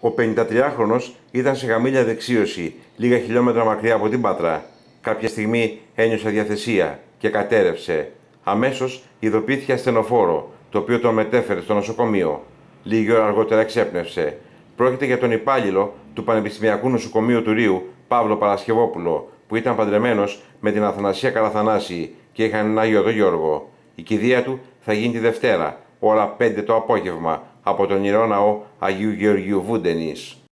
Ο 53χρονο ήταν σε γαμήλια δεξίωση, λίγα χιλιόμετρα μακριά από την Πάτρα. Κάποια στιγμή ένιωσε διαθεσία και κατέρευσε. Αμέσως ειδοποιήθηκε ασθενοφόρο, το οποίο τον μετέφερε στο νοσοκομείο. Λίγη ώρα αργότερα ξέπνευσε. Πρόκειται για τον υπάλληλο του Πανεπιστημιακού Νοσοκομείου του Ρίου, Παύλο Παρασκευόπουλο, που ήταν παντρεμένος με την Αθανασία Καλαθανάση και είχαν ένα γιο τον Γιώργο. Η κηδεία του θα γίνει τη Δευτέρα, ώρα 5 το απόγευμα, από τον Ιερό Ναό Αγίου Γεωργίου Βούντενης.